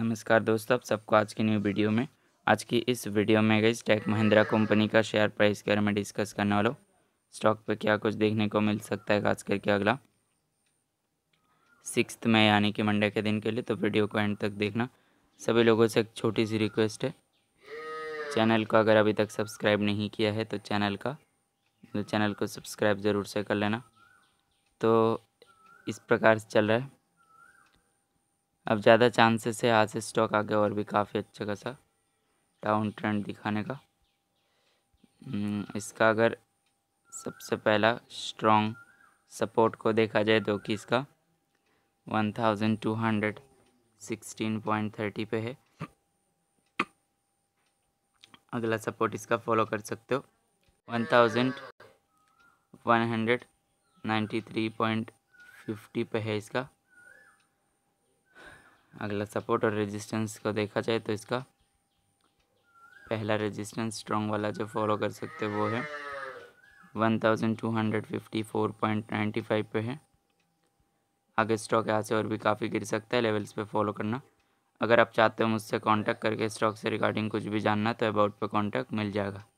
नमस्कार दोस्तों आप सबको आज की न्यू वीडियो में आज की इस वीडियो में गई टेक महिंद्रा कंपनी का शेयर प्राइस के बारे में डिस्कस करने वाला हूँ स्टॉक पे क्या कुछ देखने को मिल सकता है खास करके अगला सिक्स में यानी कि मंडे के दिन के लिए तो वीडियो को एंड तक देखना सभी लोगों से एक छोटी सी रिक्वेस्ट है चैनल को अगर अभी तक सब्सक्राइब नहीं किया है तो चैनल का तो चैनल को सब्सक्राइब ज़रूर से कर लेना तो इस प्रकार से चल रहा है अब ज़्यादा चांसेस है आज से स्टॉक आगे और भी काफ़ी अच्छा खासा डाउन ट्रेंड दिखाने का हम्म, इसका अगर सबसे पहला स्ट्रॉन्ग सपोर्ट को देखा जाए तो कि इसका one thousand two hundred sixteen point thirty पे है अगला सपोर्ट इसका फॉलो कर सकते हो one thousand one hundred ninety three point fifty पे है इसका अगला सपोर्ट और रेजिस्टेंस को देखा जाए तो इसका पहला रेजिस्टेंस स्ट्रॉन्ग वाला जो फॉलो कर सकते हो वो है 1254.95 पे है आगे स्टॉक यहाँ से और भी काफ़ी गिर सकता है लेवल्स पे फॉलो करना अगर आप चाहते हो मुझसे कांटेक्ट करके स्टॉक से रिगार्डिंग कुछ भी जानना तो अबाउट पे कांटेक्ट मिल जाएगा